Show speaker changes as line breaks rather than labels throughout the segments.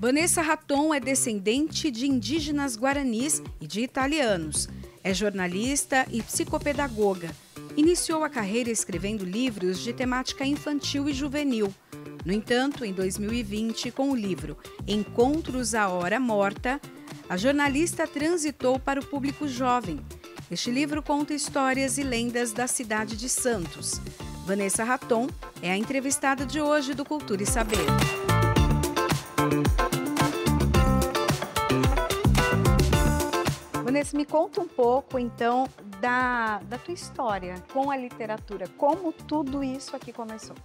Vanessa Raton é descendente de indígenas guaranis e de italianos. É jornalista e psicopedagoga. Iniciou a carreira escrevendo livros de temática infantil e juvenil. No entanto, em 2020, com o livro Encontros à Hora Morta, a jornalista transitou para o público jovem. Este livro conta histórias e lendas da cidade de Santos. Vanessa Raton é a entrevistada de hoje do Cultura e Saber. me conta um pouco, então, da, da tua história com a literatura.
Como tudo isso aqui começou?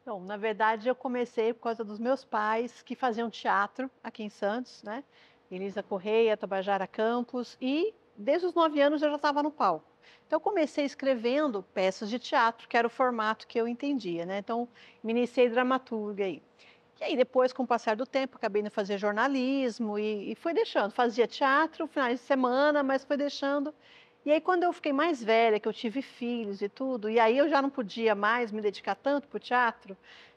Então, na verdade, eu comecei por causa dos meus pais que faziam teatro aqui em Santos, né? Elisa Correia, Tabajara Campos, e desde os nove anos eu já estava no palco. Então, comecei escrevendo peças de teatro, que era o formato que eu entendia, né? Então, me iniciei dramaturga aí. E aí depois, com o passar do tempo, acabei indo fazer jornalismo e, e fui deixando. Fazia teatro, finais de semana, mas fui deixando. E aí quando eu fiquei mais velha, que eu tive filhos e tudo, e aí eu já não podia mais me dedicar tanto para o teatro,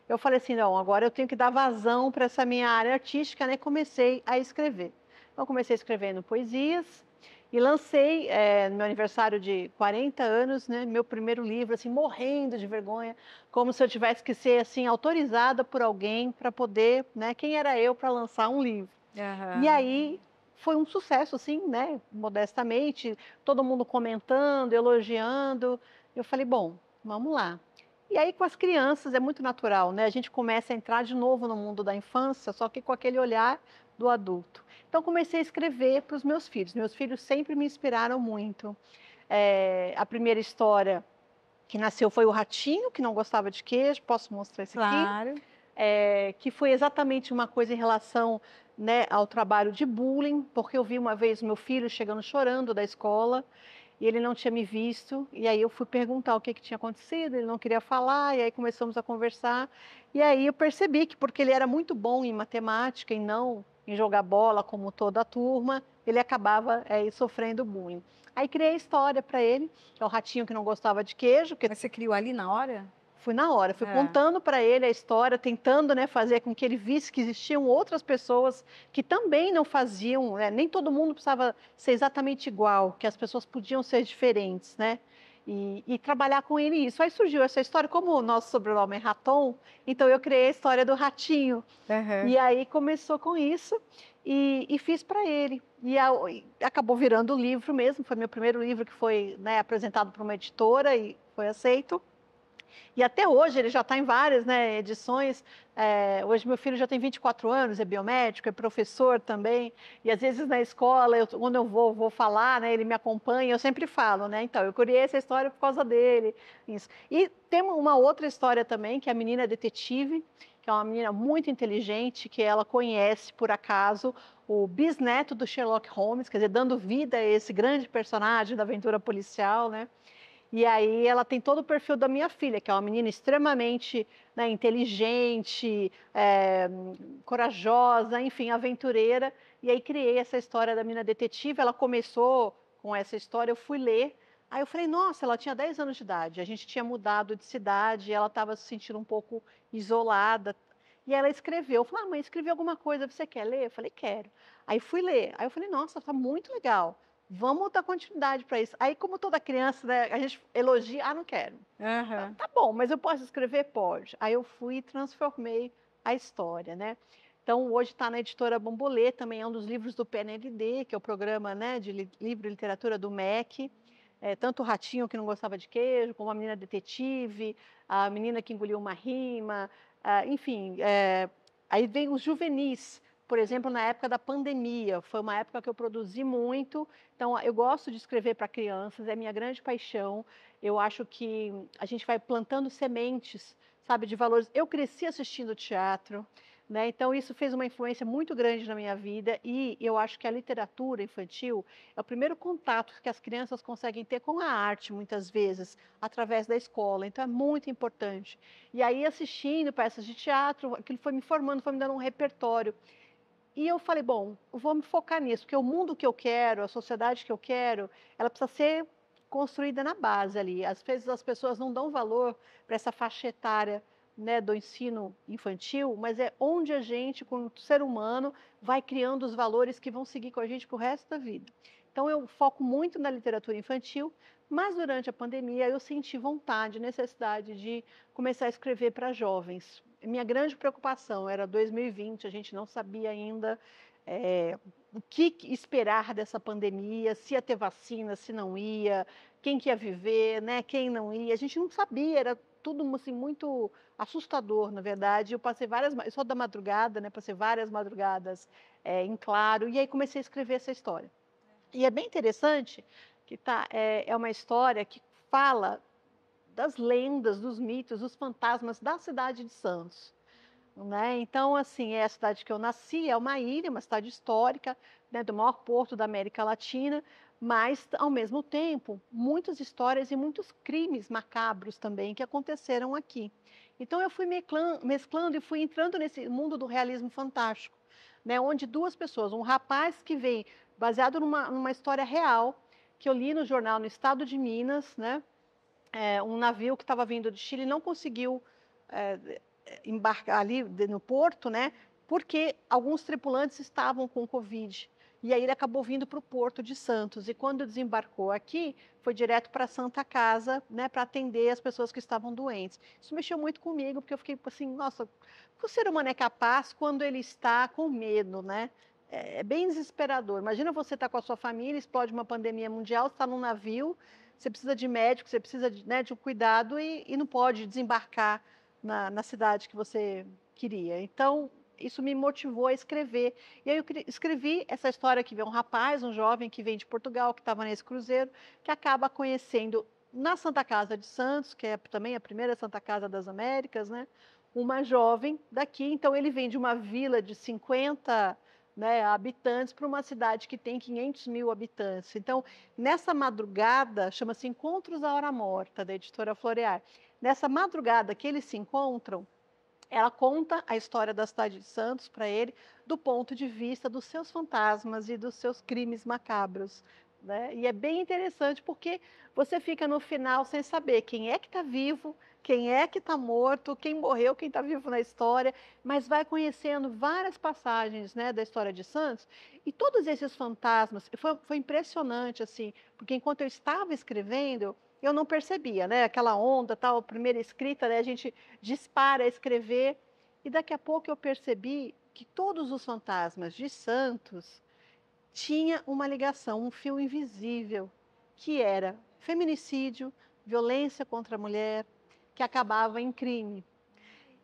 eu falei assim, não, agora eu tenho que dar vazão para essa minha área artística, né? Comecei a escrever. Então comecei escrevendo poesias, e lancei, é, no meu aniversário de 40 anos, né, meu primeiro livro, assim, morrendo de vergonha, como se eu tivesse que ser, assim, autorizada por alguém para poder, né, quem era eu para lançar um livro. Uhum. E aí foi um sucesso, assim, né, modestamente, todo mundo comentando, elogiando. Eu falei, bom, vamos lá. E aí com as crianças é muito natural, né? A gente começa a entrar de novo no mundo da infância, só que com aquele olhar do adulto. Então comecei a escrever para os meus filhos. Meus filhos sempre me inspiraram muito. É, a primeira história que nasceu foi o ratinho que não gostava de queijo. Posso mostrar esse claro. aqui? É, que foi exatamente uma coisa em relação né, ao trabalho de bullying, porque eu vi uma vez meu filho chegando chorando da escola e ele não tinha me visto. E aí eu fui perguntar o que, que tinha acontecido, ele não queria falar, e aí começamos a conversar. E aí eu percebi que, porque ele era muito bom em matemática e não em jogar bola, como toda a turma, ele acabava é, sofrendo bullying. Aí criei a história para ele, que é o ratinho que não gostava de queijo. Que... Mas você criou ali na hora? Fui na hora, fui é. contando para ele a história, tentando né, fazer com que ele visse que existiam outras pessoas que também não faziam, né? nem todo mundo precisava ser exatamente igual, que as pessoas podiam ser diferentes, né? E, e, trabalhar com ele isso. Aí surgiu essa história, como o nosso sobrenome é Raton, então eu criei a história do ratinho. Uhum. E aí começou com isso e, e fiz para ele. E, a, e acabou virando o livro mesmo, foi meu primeiro livro que foi né, apresentado para uma editora e foi aceito. E até hoje ele já está em várias né, edições. É, hoje meu filho já tem 24 anos, é biomédico, é professor também. E às vezes na escola, eu, quando eu vou, vou falar, né, ele me acompanha, eu sempre falo, né? Então, eu criei essa história por causa dele. Isso. E tem uma outra história também, que é a menina é detetive, que é uma menina muito inteligente, que ela conhece, por acaso, o bisneto do Sherlock Holmes, quer dizer, dando vida a esse grande personagem da aventura policial, né? E aí ela tem todo o perfil da minha filha, que é uma menina extremamente né, inteligente, é, corajosa, enfim, aventureira. E aí criei essa história da menina detetive. Ela começou com essa história, eu fui ler. Aí eu falei, nossa, ela tinha 10 anos de idade, a gente tinha mudado de cidade, ela estava se sentindo um pouco isolada. E ela escreveu, eu falei, ah, mãe, escrevi alguma coisa, você quer ler? Eu falei, quero. Aí fui ler. Aí eu falei, nossa, está muito legal. Vamos dar continuidade para isso. Aí, como toda criança, né, a gente elogia, ah, não quero. Uhum. Tá bom, mas eu posso escrever? Pode. Aí eu fui e transformei a história, né? Então, hoje está na editora Bombolê, também é um dos livros do PNLD, que é o programa né, de li livro e literatura do MEC. É, tanto o ratinho que não gostava de queijo, como a menina detetive, a menina que engoliu uma rima, enfim. É, aí vem os juvenis, por exemplo, na época da pandemia. Foi uma época que eu produzi muito. Então, eu gosto de escrever para crianças, é minha grande paixão. Eu acho que a gente vai plantando sementes, sabe, de valores. Eu cresci assistindo teatro, né? Então, isso fez uma influência muito grande na minha vida e eu acho que a literatura infantil é o primeiro contato que as crianças conseguem ter com a arte, muitas vezes, através da escola. Então, é muito importante. E aí, assistindo peças de teatro, aquilo foi me formando, foi me dando um repertório. E eu falei, bom, vou me focar nisso, porque o mundo que eu quero, a sociedade que eu quero, ela precisa ser construída na base ali. Às vezes as pessoas não dão valor para essa faixa etária né, do ensino infantil, mas é onde a gente, como ser humano, vai criando os valores que vão seguir com a gente para o resto da vida. Então eu foco muito na literatura infantil, mas durante a pandemia eu senti vontade, necessidade de começar a escrever para jovens, minha grande preocupação era 2020, a gente não sabia ainda é, o que esperar dessa pandemia, se ia ter vacina, se não ia, quem que ia viver, né, quem não ia. A gente não sabia, era tudo assim, muito assustador, na verdade. Eu passei várias, só da madrugada, né, passei várias madrugadas é, em claro, e aí comecei a escrever essa história. E é bem interessante que tá, é, é uma história que fala das lendas, dos mitos, dos fantasmas da cidade de Santos. Né? Então, assim, é a cidade que eu nasci, é uma ilha, uma cidade histórica, né, do maior porto da América Latina, mas, ao mesmo tempo, muitas histórias e muitos crimes macabros também que aconteceram aqui. Então, eu fui mesclando e fui entrando nesse mundo do realismo fantástico, né, onde duas pessoas, um rapaz que vem baseado numa, numa história real, que eu li no jornal no estado de Minas, né, é, um navio que estava vindo de Chile não conseguiu é, embarcar ali no porto, né? Porque alguns tripulantes estavam com Covid. E aí ele acabou vindo para o Porto de Santos. E quando desembarcou aqui, foi direto para a Santa Casa, né, para atender as pessoas que estavam doentes. Isso mexeu muito comigo, porque eu fiquei assim, nossa, o ser humano é capaz quando ele está com medo, né? É, é bem desesperador. Imagina você estar tá com a sua família, explode uma pandemia mundial, está num navio, você precisa de médico, você precisa de, né, de um cuidado e, e, não pode desembarcar na, na cidade que você queria. Então, isso me motivou a escrever. E aí eu escrevi essa história que vem um rapaz, um jovem que vem de Portugal, que estava nesse cruzeiro, que acaba conhecendo na Santa Casa de Santos, que é também a primeira Santa Casa das Américas, né? Uma jovem daqui, então ele vem de uma vila de 50 né, habitantes para uma cidade que tem 500 mil habitantes. Então, nessa madrugada, chama-se Encontros à Hora Morta, da editora Florear. Nessa madrugada que eles se encontram, ela conta a história da cidade de Santos para ele do ponto de vista dos seus fantasmas e dos seus crimes macabros. Né? E é bem interessante porque você fica no final sem saber quem é que está vivo, quem é que está morto, quem morreu, quem está vivo na história, mas vai conhecendo várias passagens né, da história de Santos e todos esses fantasmas. Foi, foi impressionante, assim, porque enquanto eu estava escrevendo, eu não percebia, né? Aquela onda, tal, primeira escrita, né? A gente dispara a escrever e daqui a pouco eu percebi que todos os fantasmas de Santos tinha uma ligação, um fio invisível, que era feminicídio, violência contra a mulher, que acabava em crime.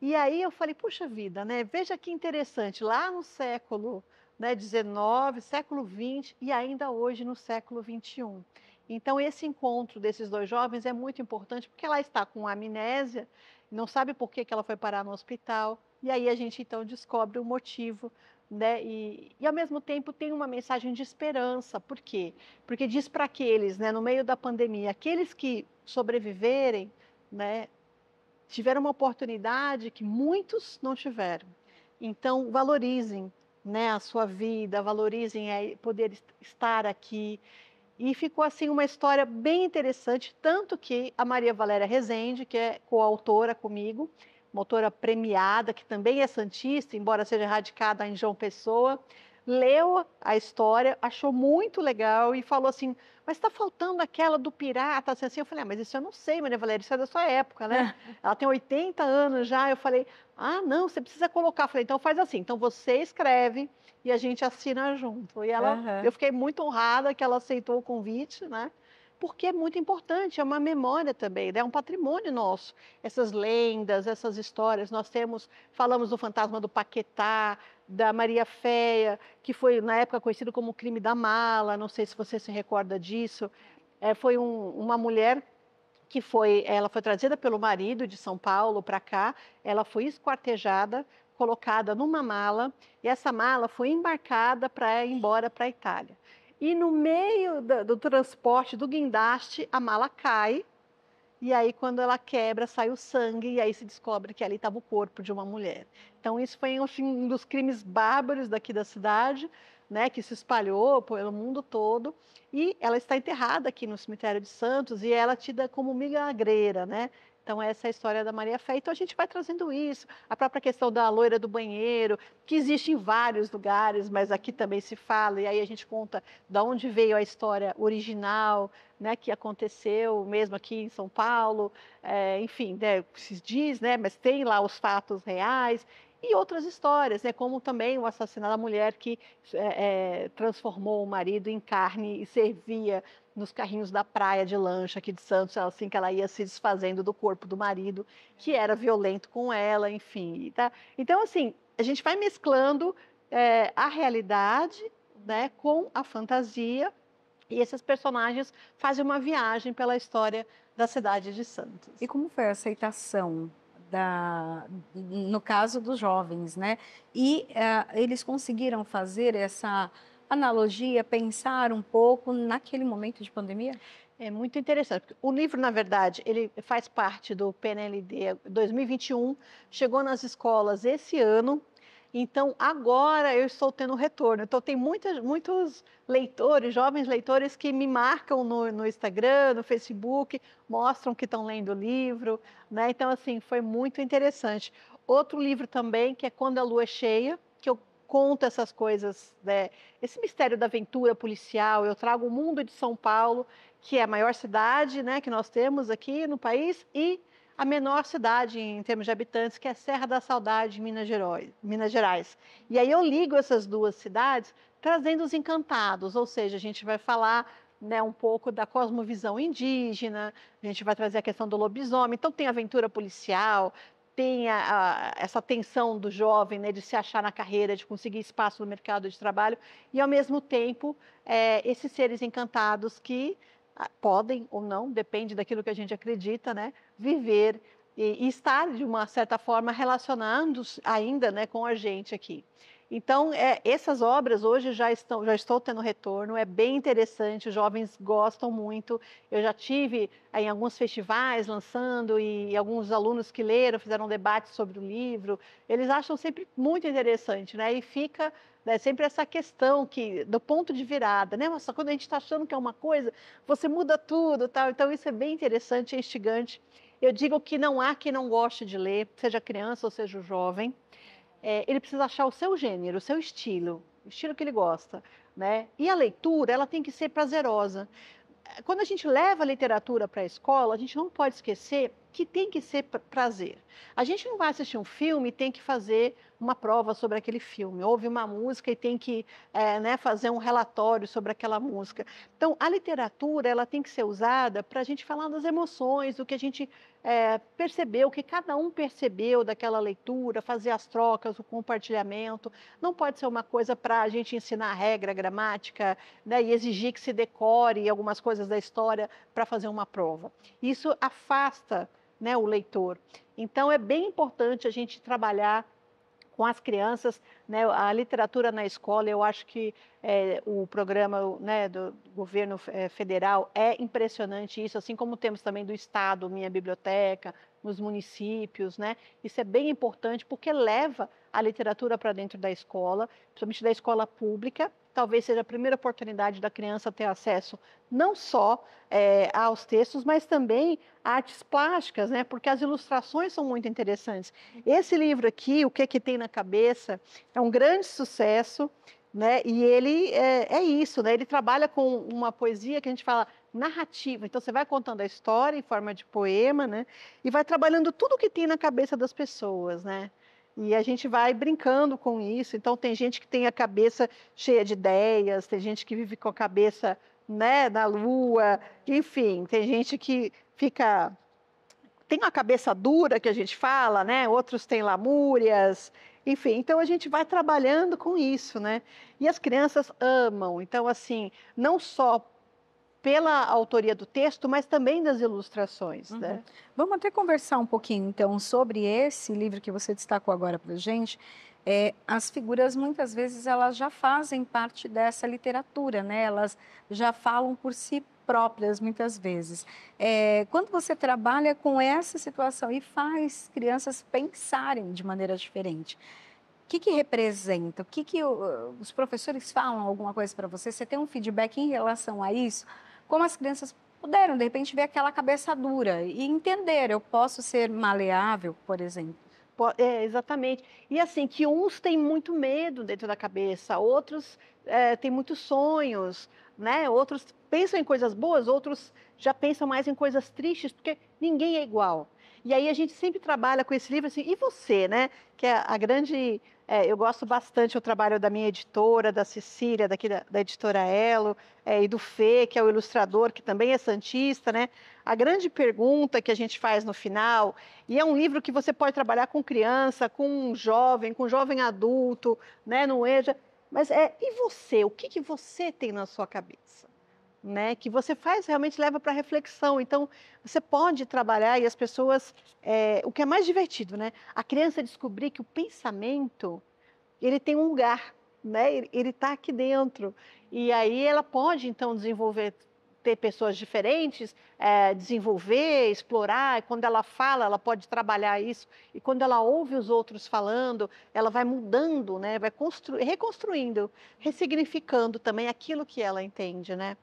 E aí eu falei, puxa vida, né? Veja que interessante, lá no século né, 19, século 20 e ainda hoje no século 21. Então esse encontro desses dois jovens é muito importante porque ela está com amnésia, não sabe por que, que ela foi parar no hospital e aí a gente então descobre o motivo, né? E, e ao mesmo tempo tem uma mensagem de esperança, por quê? Porque diz para aqueles, né, no meio da pandemia, aqueles que sobreviverem, né, tiveram uma oportunidade que muitos não tiveram. Então, valorizem né, a sua vida, valorizem é, poder estar aqui. E ficou assim uma história bem interessante, tanto que a Maria Valéria Rezende, que é coautora comigo, motora premiada, que também é santista, embora seja radicada em João Pessoa, leu a história, achou muito legal e falou assim: mas está faltando aquela do pirata, assim, assim. Eu falei, ah, mas isso eu não sei, Maria Valéria, isso é da sua época, né? Ela tem 80 anos já. Eu falei, ah, não, você precisa colocar. Eu falei, então faz assim, então você escreve e a gente assina junto. E ela, uhum. eu fiquei muito honrada que ela aceitou o convite, né? Porque é muito importante, é uma memória também, né? é um patrimônio nosso. Essas lendas, essas histórias, nós temos, falamos do fantasma do Paquetá, da Maria Feia, que foi na época conhecido como crime da mala, não sei se você se recorda disso. É, foi um, uma mulher que foi, ela foi trazida pelo marido de São Paulo para cá, ela foi esquartejada, colocada numa mala e essa mala foi embarcada para ir embora para a Itália. E no meio do, do transporte do guindaste, a mala cai e aí, quando ela quebra, sai o sangue, e aí se descobre que ali estava o corpo de uma mulher. Então, isso foi assim, um dos crimes bárbaros daqui da cidade, né, que se espalhou pelo mundo todo. E ela está enterrada aqui no cemitério de Santos e ela é tida como milagreira, né? Então, essa é a história da Maria Fé. Então, a gente vai trazendo isso. A própria questão da loira do banheiro, que existe em vários lugares, mas aqui também se fala. E aí a gente conta de onde veio a história original, né, que aconteceu mesmo aqui em São Paulo. É, enfim, né, se diz, né, mas tem lá os fatos reais. E outras histórias, né, como também o assassinato da mulher que é, é, transformou o marido em carne e servia nos carrinhos da praia de lancha aqui de Santos, assim que ela ia se desfazendo do corpo do marido, que era violento com ela, enfim. Tá? Então, assim, a gente vai mesclando é, a realidade né, com a fantasia e esses personagens fazem uma viagem pela história da cidade de Santos. E como foi a
aceitação da, no caso dos jovens, né? E uh, eles conseguiram fazer essa analogia, pensar um pouco naquele
momento de pandemia? É muito interessante. O livro, na verdade, ele faz parte do PNLD 2021, chegou nas escolas esse ano então, agora eu estou tendo retorno. Então, tem muitas, muitos leitores, jovens leitores, que me marcam no, no Instagram, no Facebook, mostram que estão lendo o livro. Né? Então, assim, foi muito interessante. Outro livro também, que é Quando a Lua é Cheia, que eu conto essas coisas, né? esse mistério da aventura policial. Eu trago o mundo de São Paulo, que é a maior cidade né, que nós temos aqui no país, e a menor cidade em termos de habitantes, que é Serra da Saudade, Minas Gerais. Minas Gerais. E aí eu ligo essas duas cidades trazendo os encantados, ou seja, a gente vai falar né, um pouco da cosmovisão indígena, a gente vai trazer a questão do lobisomem, então tem aventura policial, tem a, a, essa tensão do jovem né, de se achar na carreira, de conseguir espaço no mercado de trabalho, e ao mesmo tempo é, esses seres encantados que podem ou não, depende daquilo que a gente acredita, né? Viver e, estar de uma certa forma relacionando ainda, né, com a gente aqui. Então, é, essas obras hoje já estão, já estou tendo retorno, é bem interessante, os jovens gostam muito. Eu já tive eh, em alguns festivais lançando e, e alguns alunos que leram fizeram um debate sobre o livro. Eles acham sempre muito interessante, né? E fica né, sempre essa questão que do ponto de virada, né? só quando a gente está achando que é uma coisa, você muda tudo, tal. Então, isso é bem interessante, e é instigante. Eu digo que não há quem não goste de ler, seja criança ou seja jovem é, ele precisa achar o seu gênero, o seu estilo, o estilo que ele gosta, né? E a leitura, ela tem que ser prazerosa. Quando a gente leva a literatura para a escola, a gente não pode esquecer que tem que ser prazer. A gente não vai assistir um filme e tem que fazer uma prova sobre aquele filme, ouve uma música e tem que é, né, fazer um relatório sobre aquela música. Então, a literatura ela tem que ser usada para a gente falar das emoções, do que a gente é, percebeu, o que cada um percebeu daquela leitura, fazer as trocas, o compartilhamento. Não pode ser uma coisa para a gente ensinar a regra, a gramática, né, e exigir que se decore algumas coisas da história para fazer uma prova. Isso afasta né, o leitor. Então, é bem importante a gente trabalhar com as crianças, né, a literatura na escola, eu acho que é, o programa né, do governo é, federal é impressionante isso, assim como temos também do Estado, Minha Biblioteca, nos municípios, né? Isso é bem importante porque leva a literatura para dentro da escola, principalmente da escola pública, talvez seja a primeira oportunidade da criança ter acesso não só é, aos textos, mas também a artes plásticas, né? porque as ilustrações são muito interessantes. Esse livro aqui, O que, é que Tem na Cabeça, é um grande sucesso. Né? E ele é, é isso, né? ele trabalha com uma poesia que a gente fala narrativa. Então, você vai contando a história em forma de poema, né? E vai trabalhando tudo o que tem na cabeça das pessoas, né? E a gente vai brincando com isso. Então, tem gente que tem a cabeça cheia de ideias, tem gente que vive com a cabeça né, na lua, enfim, tem gente que fica. Tem uma cabeça dura que a gente fala, né? Outros têm lamúrias, enfim. Então a gente vai trabalhando com isso, né? E as crianças amam. Então, assim, não só pela autoria do texto, mas também das ilustrações. Né? Uhum. Né? Vamos até conversar um
pouquinho, então, sobre esse livro que você destacou agora para a gente. É, as figuras muitas vezes elas já fazem parte dessa literatura, né? Elas já falam por si próprias muitas vezes. É, quando você trabalha com essa situação e faz crianças pensarem de maneira diferente, o que, que representa? O que, que os professores falam alguma coisa para você? Você tem um feedback em relação a isso? como as crianças puderam, de repente, ver aquela cabeça dura e entender, eu posso ser
maleável, por exemplo. É, exatamente. E assim, que uns têm muito medo dentro da cabeça, outros é, têm muitos sonhos, né? Outros pensam em coisas boas, outros já pensam mais em coisas tristes, porque ninguém é igual. E aí a gente sempre trabalha com esse livro assim, e você, né? Que é a grande é, eu gosto bastante do trabalho da minha editora, da Cecília, daqui da, da editora Elo, é, e do Fê, que é o ilustrador, que também é santista, né? A grande pergunta que a gente faz no final, e é um livro que você pode trabalhar com criança, com jovem, com jovem adulto, né? No EJA, mas é, e você? O que, que você tem na sua cabeça? né, que você faz realmente leva para reflexão. Então, você pode trabalhar e as pessoas, é, o que é mais divertido, né? A criança descobrir que o pensamento ele tem um lugar, né? Ele está aqui dentro e aí ela pode então desenvolver ter pessoas diferentes, é, desenvolver, explorar. E quando ela fala, ela pode trabalhar isso. E quando ela ouve os outros falando, ela vai mudando, né? vai reconstruindo, ressignificando também aquilo que ela entende. Né?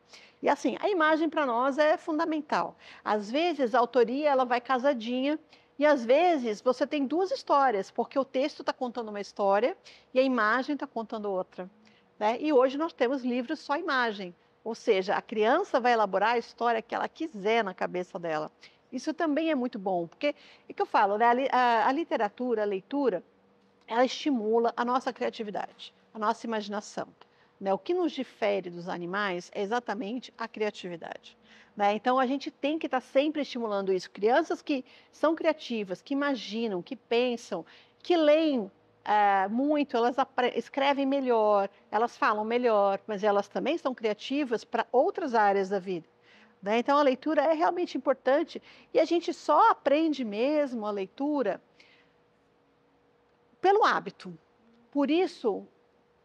E assim, a imagem para nós é fundamental. Às vezes, a autoria ela vai casadinha. E às vezes você tem duas histórias, porque o texto está contando uma história e a imagem está contando outra. Né? E hoje nós temos livros só imagem. Ou seja, a criança vai elaborar a história que ela quiser na cabeça dela. Isso também é muito bom, porque o é que eu falo, né? a, a literatura, a leitura, ela estimula a nossa criatividade, a nossa imaginação. Né? O que nos difere dos animais é exatamente a criatividade. Né? Então, a gente tem que estar tá sempre estimulando isso. Crianças que são criativas, que imaginam, que pensam, que leem é, muito, elas escrevem melhor, elas falam melhor, mas elas também são criativas para outras áreas da vida. Né? Então, a leitura é realmente importante e a gente só aprende mesmo a leitura pelo hábito. Por isso,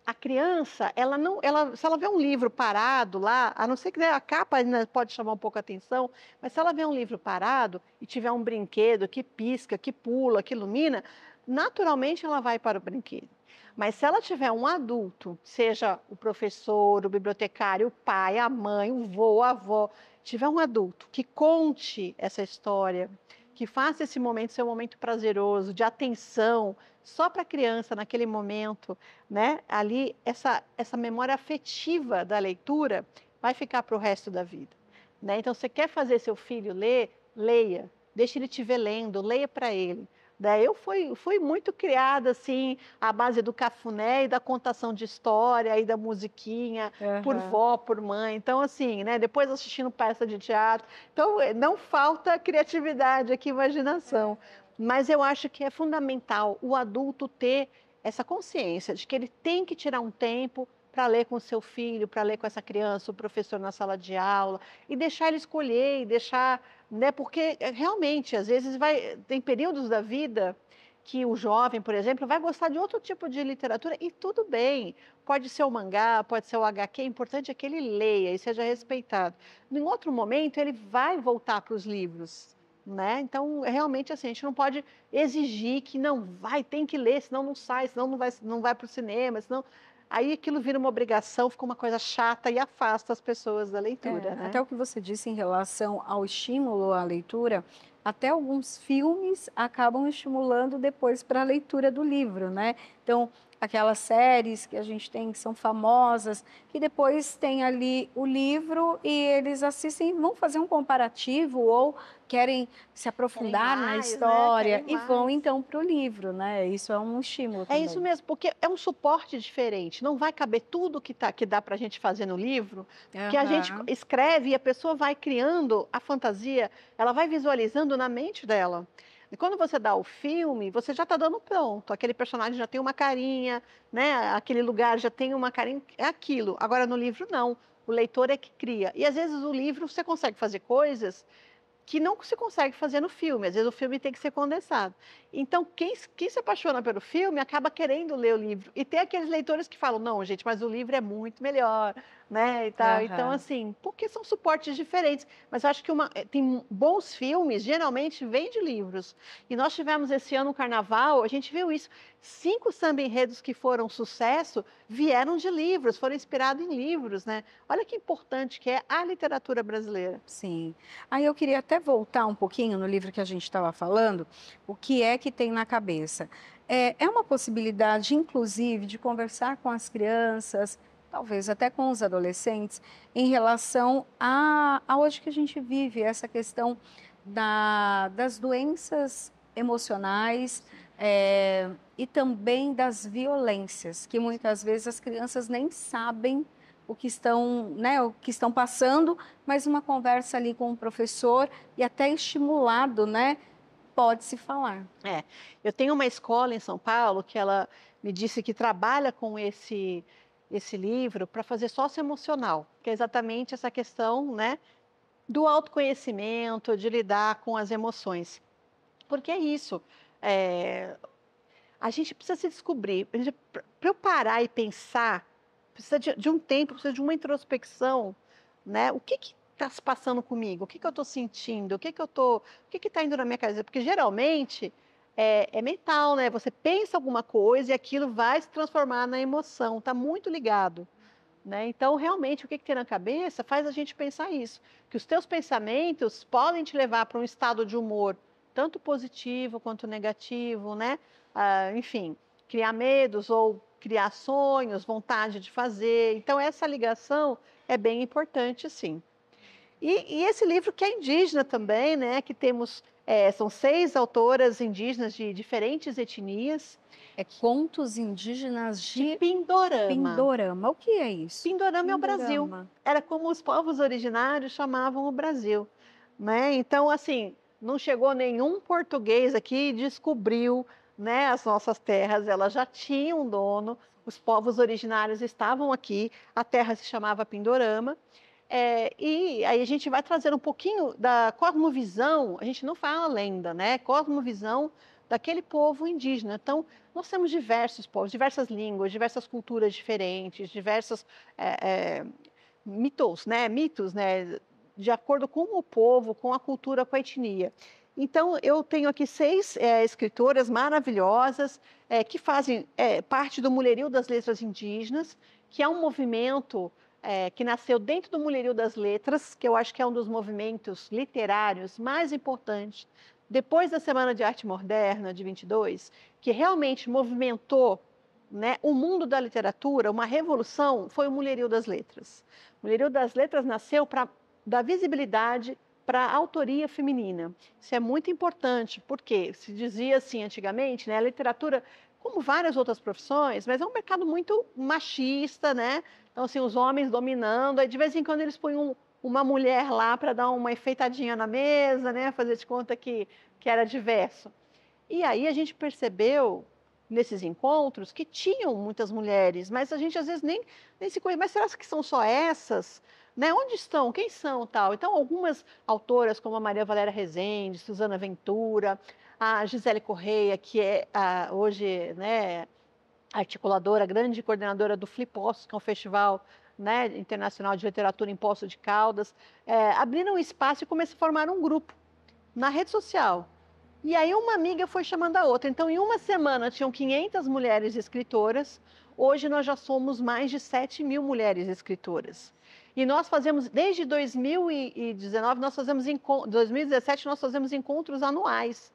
a criança, ela não, ela, se ela vê um livro parado lá, a não ser que né, a capa ainda pode chamar um pouco a atenção, mas se ela vê um livro parado e tiver um brinquedo que pisca, que pula, que ilumina, naturalmente ela vai para o brinquedo. Mas se ela tiver um adulto, seja o professor, o bibliotecário, o pai, a mãe, o vô, a avó, tiver um adulto que conte essa história, que faça esse momento ser um momento prazeroso, de atenção, só para a criança naquele momento, né? Ali essa essa memória afetiva da leitura vai ficar para o resto da vida, né? Então você quer fazer seu filho ler, leia, deixe ele te ver lendo, leia para ele. Né? Eu fui, fui muito criada assim, à base do cafuné e da contação de história e da musiquinha, uhum. por vó, por mãe. Então, assim, né? depois assistindo peça de teatro. Então, eh, não falta criatividade aqui, imaginação. Mas eu acho que é fundamental o adulto ter essa consciência de que ele tem que tirar um tempo para ler com o seu filho, para ler com essa criança, o professor na sala de aula, e deixar ele escolher, e deixar né? Porque eh, realmente, às vezes, vai, tem períodos da vida que o jovem, por exemplo, vai gostar de outro tipo de literatura e tudo bem. Pode ser o mangá, pode ser o HQ, o importante é que ele leia e seja respeitado. Em outro momento, ele vai voltar para os livros. Né? Então, realmente, assim, a gente não pode exigir que não vai, tem que ler, senão não sai, senão não vai, não vai para o cinema, senão... Aí aquilo vira uma obrigação, fica uma coisa chata e afasta as pessoas da leitura. É, né? Até o
que você disse em relação ao estímulo à leitura, até alguns filmes acabam estimulando depois para a leitura do livro, né? Então, aquelas séries que a gente tem que são famosas, que depois tem ali o livro e eles assistem, vão fazer um comparativo ou querem se aprofundar querem mais, na né? história né? e vão
então para o livro, né? Isso é um estímulo. É isso mesmo, porque é um suporte diferente. Não vai caber tudo que, tá, que dá para a gente fazer no livro, uhum. que a gente escreve e a pessoa vai criando a fantasia, ela vai visualizando na mente dela. E quando você dá o filme, você já está dando pronto. Aquele personagem já tem uma carinha, né? Aquele lugar já tem uma carinha. É aquilo. Agora no livro não. O leitor é que cria. E às vezes o livro você consegue fazer coisas que não se consegue fazer no filme. Às vezes o filme tem que ser condensado. Então, quem, quem, se apaixona pelo filme acaba querendo ler o livro. E tem aqueles leitores que falam: não, gente, mas o livro é muito melhor né? E tal. Uhum. Então, assim, porque são suportes diferentes. Mas eu acho que uma, eh, tem bons filmes, geralmente vem de livros. E nós tivemos esse ano o um carnaval, a gente viu isso. Cinco samba enredos que foram sucesso vieram de livros, foram inspirados em livros, né? Olha que importante que é a literatura brasileira. Sim. Aí eu queria até voltar um pouquinho no livro que a gente estava falando,
o que é que tem na cabeça. é, é uma possibilidade, inclusive, de conversar com as crianças, talvez até com os adolescentes, em relação a, a hoje que a gente vive, essa questão da, das doenças emocionais é, e também das violências, que muitas vezes as crianças nem sabem o que estão, né, o que estão passando, mas uma conversa ali com o professor e até estimulado, né, pode se
falar. É, eu tenho uma escola em São Paulo que ela me disse que trabalha com esse esse livro para fazer emocional que é exatamente essa questão né, do autoconhecimento, de lidar com as emoções. Porque é isso. É, a gente precisa se descobrir. Para eu parar e pensar, precisa de, de, um tempo, precisa de uma introspecção. Né? O que está se passando comigo? O que, que eu estou sentindo? O que, que eu tô, O que está indo na minha cabeça? Porque geralmente é, é, mental, né? Você pensa alguma coisa e aquilo vai se transformar na emoção, está muito ligado. Né? Então, realmente, o que, que tem na cabeça faz a gente pensar isso. Que os teus pensamentos podem te levar para um estado de humor, tanto positivo quanto negativo, né? Ah, enfim, criar medos ou criar sonhos, vontade de fazer. Então, essa ligação é bem importante, sim. E, e esse livro que é indígena também, né? Que temos é, são seis autoras indígenas de diferentes etnias. É contos indígenas de, de Pindorama. Pindorama. O que é isso? Pindorama, Pindorama é o Brasil. Era como os povos originários chamavam o Brasil. Né? Então, assim, não chegou nenhum português aqui e descobriu né, as nossas terras. Elas já tinham dono, os povos originários estavam aqui, a terra se chamava Pindorama. É, e aí a gente vai trazer um pouquinho da cosmovisão, a gente não fala lenda, né? Cosmovisão daquele povo indígena. Então, nós temos diversos povos, diversas línguas, diversas culturas diferentes, diversos é, é, mitos, né? Mitos, né? De acordo com o povo, com a cultura, com a etnia. Então, eu tenho aqui seis é, escritoras maravilhosas é, que fazem é, parte do Mulherio das Letras Indígenas, que é um movimento é, que nasceu dentro do Mulherio das Letras, que eu acho que é um dos movimentos literários mais importantes, depois da Semana de Arte Moderna de 22, que realmente movimentou né, o mundo da literatura, uma revolução, foi o Mulherio das Letras. O Mulherio das Letras nasceu para dar visibilidade para a autoria feminina. Isso é muito importante, porque se dizia assim antigamente, né, a literatura como várias outras profissões, mas é um mercado muito machista, né? Então, assim, os homens dominando, aí de vez em quando eles põem um, uma mulher lá para dar uma enfeitadinha na mesa, né? Fazer de conta que, que era diverso. E aí a gente percebeu nesses encontros que tinham muitas mulheres, mas a gente às vezes nem, nem se conhece. Mas será que são só essas? Né? Onde estão? Quem são? Tal. Então, algumas autoras, como a Maria Valéria Rezende, Suzana Ventura, a Gisele Correia, que é a, hoje né, articuladora, grande coordenadora do Flipos, que é um festival né, internacional de literatura em Poço de Caldas, é, abriram um espaço e começaram a formar um grupo na rede social. E aí uma amiga foi chamando a outra. Então, em uma semana, tinham 500 mulheres escritoras. Hoje, nós já somos mais de 7 mil mulheres escritoras. E nós fazemos, desde 2019, nós fazemos, 2017, nós fazemos encontros anuais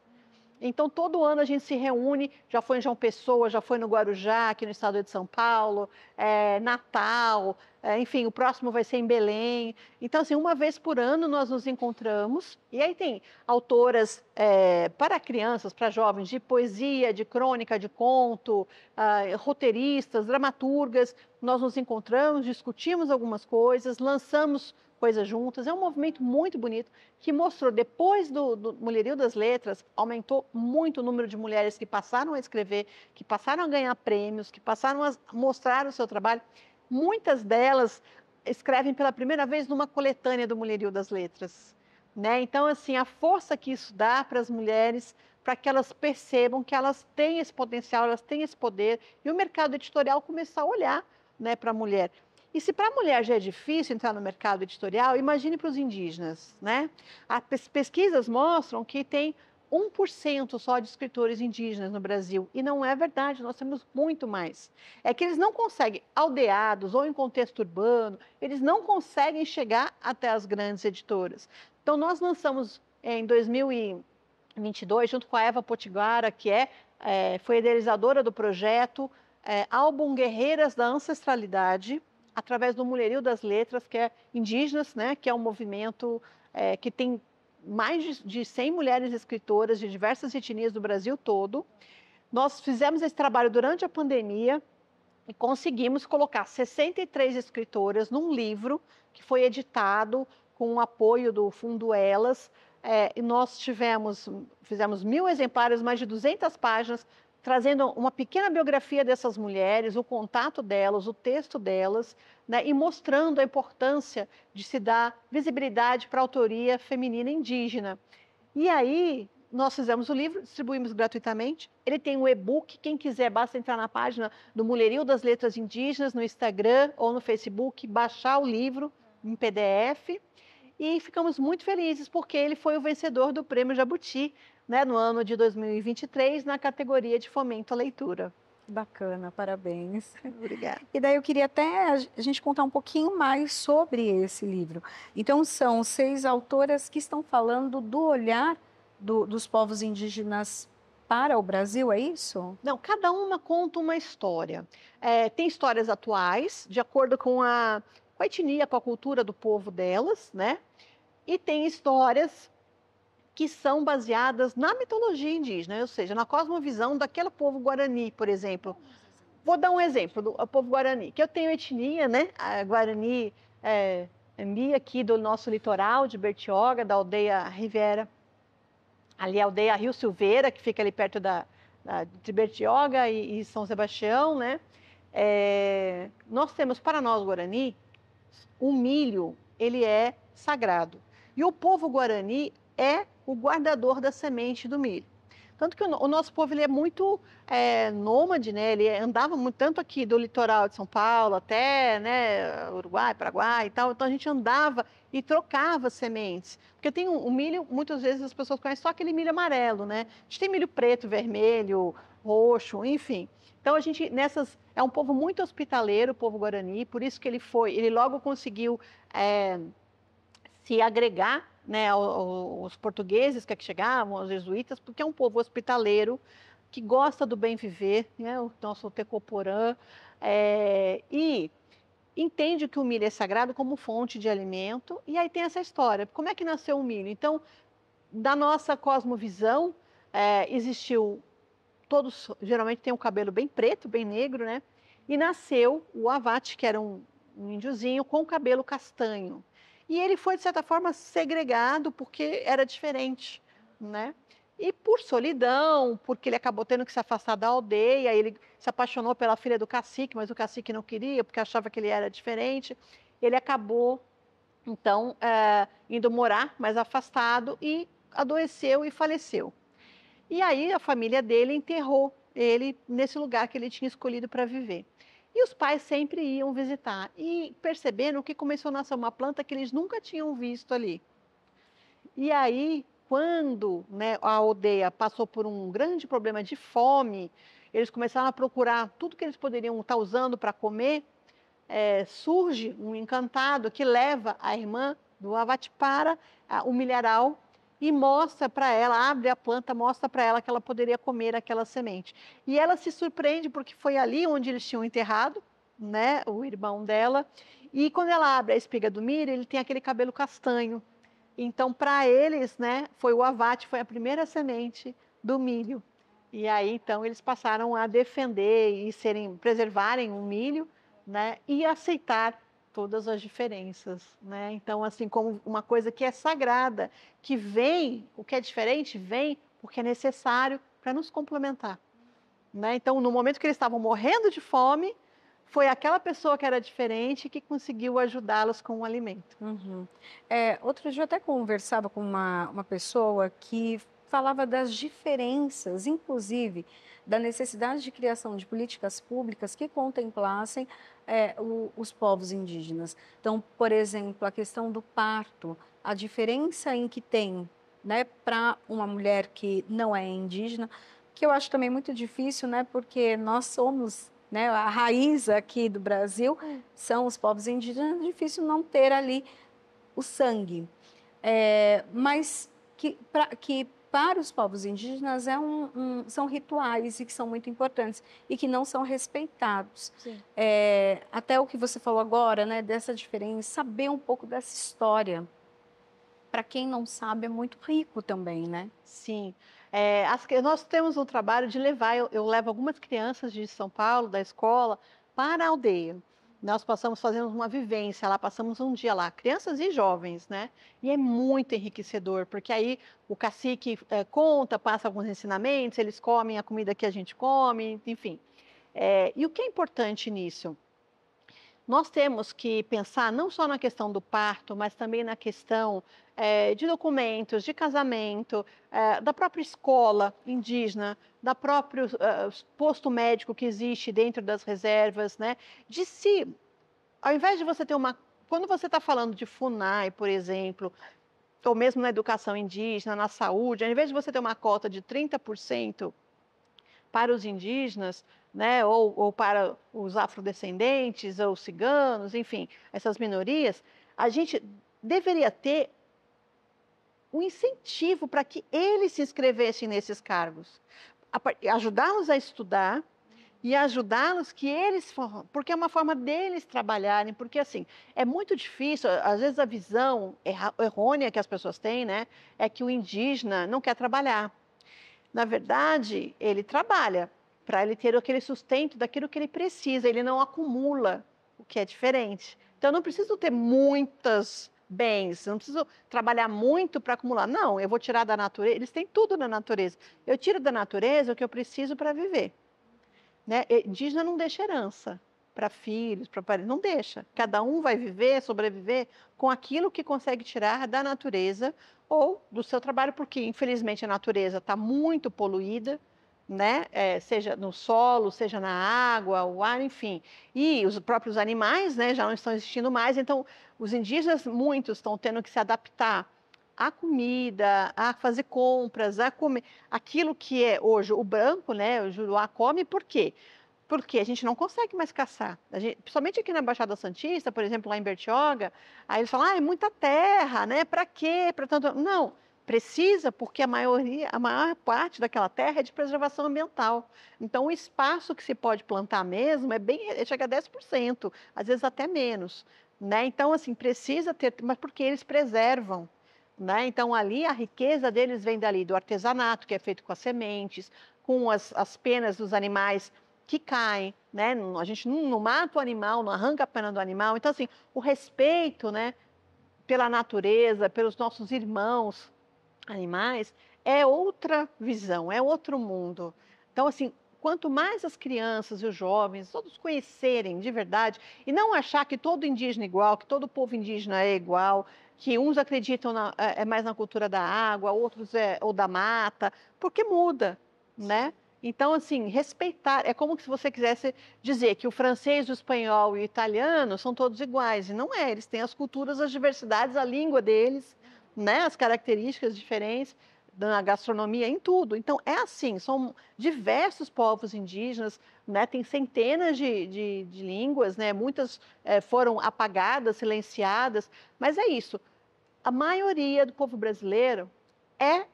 então, todo ano a gente se reúne, já foi em João Pessoa, já foi no Guarujá, aqui no estado de São Paulo, é, Natal, é, enfim, o próximo vai ser em Belém. Então, assim, uma vez por ano nós nos encontramos, e aí tem autoras é, para crianças, para jovens, de poesia, de crônica, de conto, ah, roteiristas, dramaturgas. Nós nos encontramos, discutimos algumas coisas, lançamos coisas juntas. É um movimento muito bonito que mostrou, depois do, do Mulherio das Letras, aumentou muito o número de mulheres que passaram a escrever, que passaram a ganhar prêmios, que passaram a mostrar o seu trabalho. Muitas delas escrevem pela primeira vez numa coletânea do Mulherio das Letras. Né? Então, assim, a força que isso dá para as mulheres, para que elas percebam que elas têm esse potencial, elas têm esse poder, e o mercado editorial começar a olhar né, para a mulher. E se para a mulher já é difícil entrar no mercado editorial, imagine para os indígenas, né? As pesquisas mostram que tem 1% só de escritores indígenas no Brasil. E não é verdade, nós temos muito mais. É que eles não conseguem, aldeados ou em contexto urbano, eles não conseguem chegar até as grandes editoras. Então, nós lançamos eh, em 2022, junto com a Eva Potiguara, que é, é foi idealizadora do projeto, é, álbum Guerreiras da Ancestralidade, através do Mulherio das Letras, que é indígenas, né, que é um movimento é, que tem mais de 100 mulheres escritoras de diversas etnias do Brasil todo. Nós fizemos esse trabalho durante a pandemia e conseguimos colocar 63 escritoras num livro que foi editado com o apoio do Fundo Elas. É, e nós tivemos, fizemos mil exemplares, mais de 200 páginas trazendo uma pequena biografia dessas mulheres, o contato delas, o texto delas, né, e mostrando a importância de se dar visibilidade para a autoria feminina indígena. E aí, nós fizemos o livro, distribuímos gratuitamente. Ele tem um e-book, quem quiser basta entrar na página do Mulherio das Letras Indígenas no Instagram ou no Facebook, baixar o livro em PDF. E ficamos muito felizes porque ele foi o vencedor do Prêmio Jabuti né, no ano de 2023 na categoria de fomento à leitura. Bacana, parabéns. Obrigada.
E daí eu queria até a gente contar um pouquinho mais sobre esse livro. Então, são seis autoras que estão falando do olhar do, dos povos indígenas
para o Brasil, é isso? Não, cada uma conta uma história. É, tem histórias atuais, de acordo com a, com a etnia, com a cultura do povo delas, né? E tem histórias que são baseadas na mitologia indígena, ou seja, na cosmovisão daquele povo guarani, por exemplo. Vou dar um exemplo do povo guarani, que eu tenho etnia, né? A guarani é, é aqui do nosso litoral de Bertioga, da aldeia Rivera. Ali é a aldeia Rio Silveira, que fica ali perto da, da de Bertioga e, e, São Sebastião, né? É, nós temos para nós Guarani, o milho ele é sagrado e o povo Guarani é o guardador da semente do milho. Tanto que o, nosso povo ele é muito é, nômade, né? Ele andava muito, tanto aqui do litoral de São Paulo até né, Uruguai, Paraguai e tal. Então a gente andava e trocava sementes. Porque tem o um, um milho, muitas vezes as pessoas conhecem só aquele milho amarelo, né? A gente tem milho preto, vermelho, roxo, enfim. Então a gente nessas é um povo muito hospitaleiro, o povo guarani, por isso que ele foi, ele logo conseguiu é, se agregar né, os portugueses é que chegavam, os jesuítas, porque é um povo hospitaleiro que gosta do bem viver, né, o nosso tecoporã, é, e entende que o milho é sagrado como fonte de alimento, e aí tem essa história, como é que nasceu o milho? Então, da nossa cosmovisão, é, existiu, todos geralmente têm um cabelo bem preto, bem negro, né, e nasceu o Avate, que era um, um índiozinho com cabelo castanho, e ele foi, de certa forma, segregado porque era diferente, né? E por solidão, porque ele acabou tendo que se afastar da aldeia, ele se apaixonou pela filha do cacique, mas o cacique não queria, porque achava que ele era diferente. Ele acabou, então, é, indo morar mais afastado e adoeceu e faleceu. E aí a família dele enterrou ele nesse lugar que ele tinha escolhido para viver. E os pais sempre iam visitar e perceberam que começou a nascer uma planta que eles nunca tinham visto ali. E aí, quando né, a aldeia passou por um grande problema de fome, eles começaram a procurar tudo que eles poderiam estar tá usando para comer. É, surge um encantado que leva a irmã do Avatipara, o milharal, e mostra para ela, abre a planta, mostra para ela que ela poderia comer aquela semente. E ela se surpreende porque foi ali onde eles tinham enterrado, né, o irmão dela. E quando ela abre a espiga do milho, ele tem aquele cabelo castanho. Então, para eles, né, foi o avate foi a primeira semente do milho. E aí, então, eles passaram a defender e serem, preservarem o milho, né, e aceitar todas as diferenças, né? Então, assim como uma coisa que é sagrada, que vem, o que é diferente vem porque é necessário para nos complementar, né? Então, no momento que eles estavam morrendo de fome, foi aquela pessoa que era diferente que conseguiu ajudá-los com o alimento. Uhum. É,
outro dia eu até conversava com uma, uma pessoa que falava das diferenças, inclusive da necessidade de criação de políticas públicas que contemplassem é, o, os povos indígenas. Então, por exemplo, a questão do parto, a diferença em que tem né, para uma mulher que não é indígena, que eu acho também muito difícil, né, porque nós somos né, a raiz aqui do Brasil hum. são os povos indígenas, é difícil não ter ali o sangue. É, mas que, pra, que para os povos indígenas é um, um, são rituais e que são muito importantes e que não são respeitados. É, até o que você falou agora, né, dessa diferença, saber um pouco dessa história,
para quem não sabe, é muito rico também, né? Sim. É, as, nós temos um trabalho de levar, eu, eu levo algumas crianças de São Paulo, da escola, para a aldeia nós passamos, fazendo uma vivência lá, passamos um dia lá, crianças e jovens, né? E é muito enriquecedor, porque aí o cacique é, conta, passa alguns ensinamentos, eles comem a comida que a gente come, enfim. É, e o que é importante nisso? nós temos que pensar não só na questão do parto, mas também na questão é, de documentos, de casamento, é, da própria escola indígena, da próprio eh, posto médico que existe dentro das reservas, né? De se, ao invés de você ter uma, quando você está falando de Funai, por exemplo, ou mesmo na educação indígena, na saúde, ao invés de você ter uma cota de 30% para os indígenas, né, ou, ou para os afrodescendentes, ou ciganos, enfim, essas minorias, a gente deveria ter um incentivo para que eles se inscrevessem nesses cargos, ajudá-los a estudar e ajudá-los que eles, porque é uma forma deles trabalharem, porque assim, é muito difícil, às vezes a visão errônea que as pessoas têm, né, é que o indígena não quer trabalhar. Na verdade, ele trabalha, para ele ter aquele sustento daquilo que ele precisa, ele não acumula, o que é diferente. Então, eu não preciso ter muitas bens, não preciso trabalhar muito para acumular. Não, eu vou tirar da natureza, eles têm tudo na natureza. Eu tiro da natureza o que eu preciso para viver. Né? Indígena não deixa herança para filhos, para parentes, não deixa. Cada um vai viver, sobreviver com aquilo que consegue tirar da natureza ou do seu trabalho, porque infelizmente a natureza está muito poluída, né? É, seja no solo, seja na água, o ar, enfim. E os próprios animais, né, já não estão existindo mais. Então, os indígenas, muitos, estão tendo que se adaptar à comida, a fazer compras, a comer. Aquilo que é hoje o branco, né, o juruá come, por quê? Porque a gente não consegue mais caçar. A gente, principalmente aqui na Baixada Santista, por exemplo, lá em Bertioga, aí eles falam, ah, é muita terra, né? Para quê? Para tanto. Não. Não Precisa, porque a maioria, a maior parte daquela terra é de preservação ambiental. Então, o espaço que se pode plantar mesmo é bem, chega a 10%, às vezes até menos. Né? Então, assim, precisa ter, mas porque eles preservam. Né? Então, ali, a riqueza deles vem dali do artesanato, que é feito com as sementes, com as, as penas dos animais que caem, né? A gente não, não, mata o animal, não arranca a pena do animal. Então, assim, o respeito, né, pela natureza, pelos nossos irmãos, animais, é outra visão, é outro mundo. Então, assim, quanto mais as crianças e os jovens, todos conhecerem de verdade, e não achar que todo indígena é igual, que todo povo indígena é igual, que uns acreditam na, é, é mais na cultura da água, outros é, ou da mata, porque muda, né? Então, assim, respeitar, é como se você quisesse dizer que o francês, o espanhol e o italiano são todos iguais, e não é, eles têm as culturas, as diversidades, a língua deles, né, as características diferentes na gastronomia, em tudo. Então, é assim, são diversos povos indígenas, né, tem centenas de, de, de línguas, né, muitas é, foram apagadas, silenciadas, mas é isso. A maioria do povo brasileiro é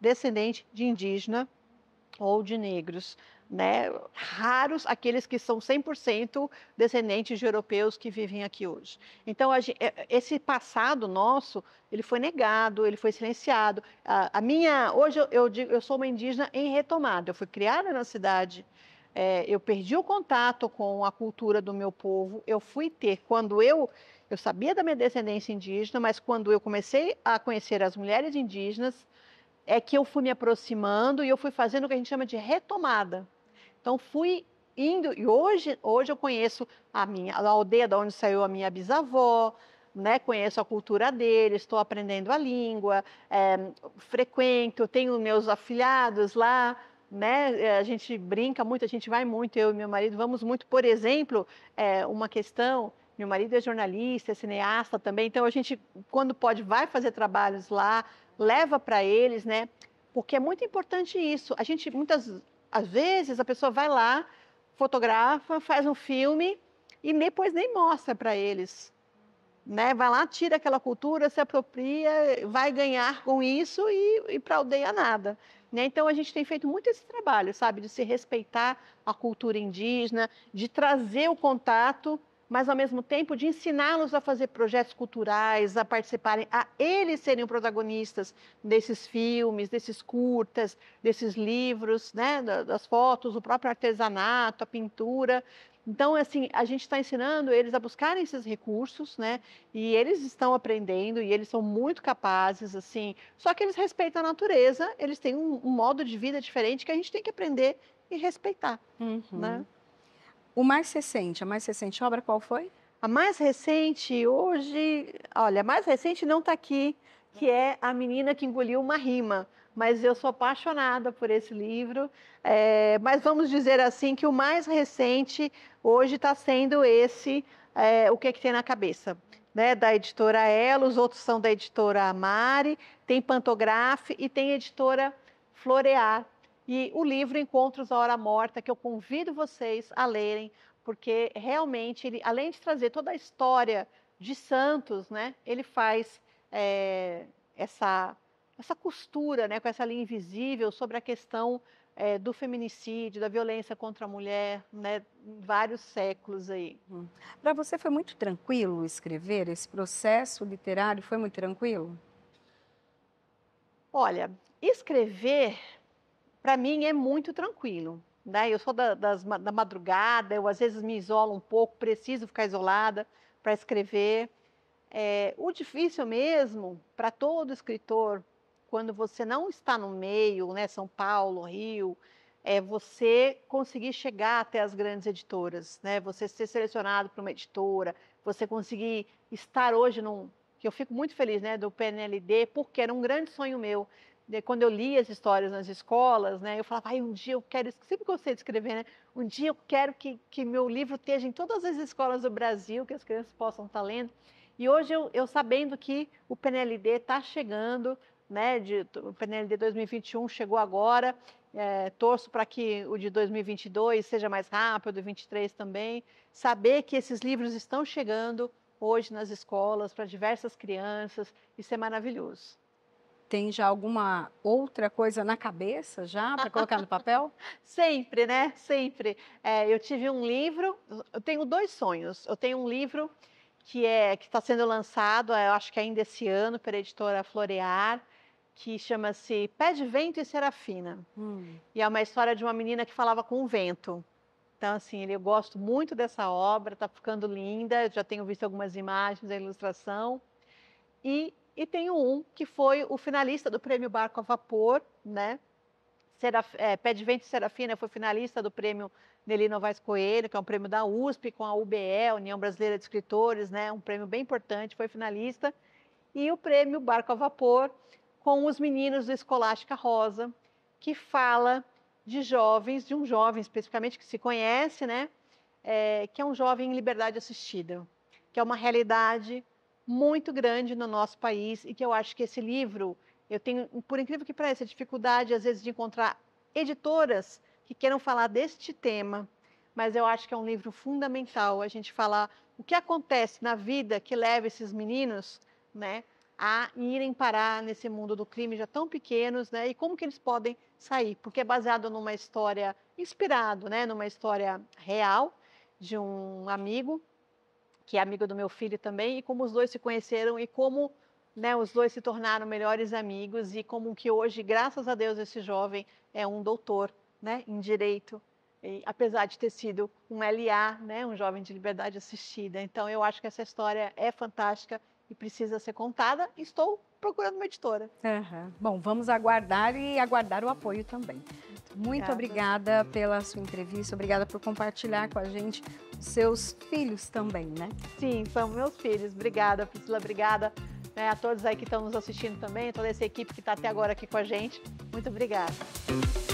descendente de indígena ou de negros né? Raros aqueles que são 100% descendentes de europeus que vivem aqui hoje. Então, é, esse passado nosso, ele foi negado, ele foi silenciado. A, a minha, hoje eu, eu, digo, eu sou uma indígena em retomada. Eu fui criada na cidade, é, eu perdi o contato com a cultura do meu povo. Eu fui ter quando eu eu sabia da minha descendência indígena, mas quando eu comecei a conhecer as mulheres indígenas, é que eu fui me aproximando e eu fui fazendo o que a gente chama de retomada. Então fui indo e hoje, hoje eu conheço a minha a aldeia de onde saiu a minha bisavó, né? Conheço a cultura dele, estou aprendendo a língua, é, frequento, tenho meus afilhados lá. Né? É, a gente brinca muito, a gente vai muito, eu e meu marido, vamos muito. Por exemplo, é, uma questão meu marido é jornalista, é cineasta também, então a gente, quando pode, vai fazer trabalhos lá, leva para eles, né? Porque é muito importante isso. A gente, muitas às vezes a pessoa vai lá, fotografa, faz um filme e depois nem mostra para eles. Né? Vai lá, tira aquela cultura, se apropria, vai ganhar com isso e, e para a aldeia nada. Né? Então a gente tem feito muito esse trabalho, sabe, de se respeitar a cultura indígena, de trazer o contato mas ao mesmo tempo de ensiná-los a fazer projetos culturais, a participarem, a eles serem protagonistas desses filmes, desses curtas, desses livros, né, das fotos, o próprio artesanato, a pintura. Então, assim, a gente está ensinando eles a buscarem esses recursos, né? E eles estão aprendendo e eles são muito capazes, assim. Só que eles respeitam a natureza, eles têm um, um modo de vida diferente que a gente tem que aprender e respeitar, uhum. né? O mais recente, a mais recente obra qual foi? A mais recente hoje, olha, a mais recente não está aqui, que é A Menina que Engoliu uma Rima. Mas eu sou apaixonada por esse livro. É, mas vamos dizer assim que o mais recente hoje está sendo esse, é, O que é que tem na cabeça, né? Da editora Ela, os outros são da editora Mari, tem Pantograf e tem editora Florear e o livro Encontros à Hora Morta, que eu convido vocês a lerem, porque realmente, ele, além de trazer toda a história de Santos, né, ele faz é, essa, essa costura né, com essa linha invisível sobre a questão é, do feminicídio, da violência contra a mulher, né, vários séculos aí.
Hum. Para você foi muito tranquilo escrever? Esse processo literário foi muito tranquilo?
Olha, escrever para mim é muito tranquilo. Né? Eu sou da, das, da madrugada, eu às vezes me isolo um pouco, preciso ficar isolada para escrever. É, o difícil mesmo para todo escritor, quando você não está no meio, né, São Paulo, Rio, é você conseguir chegar até as grandes editoras, né? Você ser selecionado para uma editora, você conseguir estar hoje num que eu fico muito feliz, né, do PNLD, porque era um grande sonho meu quando eu li as histórias nas escolas, né, eu falava, ai, um dia eu quero, sempre gostei de escrever, né, um dia eu quero que, que meu livro esteja em todas as escolas do Brasil, que as crianças possam estar lendo. E hoje eu, eu sabendo que o PNLD está chegando, né, de, o PNLD 2021 chegou agora, é, torço para que o de 2022 seja mais rápido, 23 também, saber que esses livros estão chegando hoje nas escolas para diversas crianças, isso é maravilhoso
tem já alguma outra coisa na cabeça já para colocar no
papel? Sempre, né? Sempre. É, eu tive um livro, eu tenho dois sonhos. Eu tenho um livro que é que está sendo lançado, é, eu acho que ainda esse ano, pela editora Florear, que chama-se Pé de Vento e Serafina. Hum. E é uma história de uma menina que falava com o vento. Então, assim, eu gosto muito dessa obra, está ficando linda, já tenho visto algumas imagens, a ilustração. E e tem um que foi o finalista do prêmio Barco a Vapor, né? Seraf... É, Pé de Vento e Serafina foi finalista do prêmio Nelino Vaz Coelho, que é um prêmio da USP com a UBE, União Brasileira de Escritores, né? Um prêmio bem importante, foi finalista. E o prêmio Barco a Vapor com os meninos do Escolástica Rosa, que fala de jovens, de um jovem especificamente que se conhece, né? É, que é um jovem em liberdade assistida, que é uma realidade muito grande no nosso país e que eu acho que esse livro, eu tenho, por incrível que pareça, dificuldade às vezes de encontrar editoras que queiram falar deste tema, mas eu acho que é um livro fundamental a gente falar o que acontece na vida que leva esses meninos, né, a irem parar nesse mundo do crime já tão pequenos, né, e como que eles podem sair, porque é baseado numa história inspirado, né, numa história real de um amigo que é amiga do meu filho também, e como os dois se conheceram e como né, os dois se tornaram melhores amigos e como que hoje, graças a Deus, esse jovem é um doutor né, em direito, e, apesar de ter sido um LA, né, um jovem de liberdade assistida. Então, eu acho que essa história é fantástica e precisa ser contada. Estou procurando uma editora. Uhum. Bom, vamos aguardar e aguardar o apoio também.
Muito obrigada. obrigada pela sua entrevista, obrigada por compartilhar com a gente seus filhos também,
né? Sim, são meus filhos. Obrigada, Priscila, obrigada né, a todos aí que estão nos assistindo também, toda essa equipe que está até agora aqui com a gente. Muito obrigada.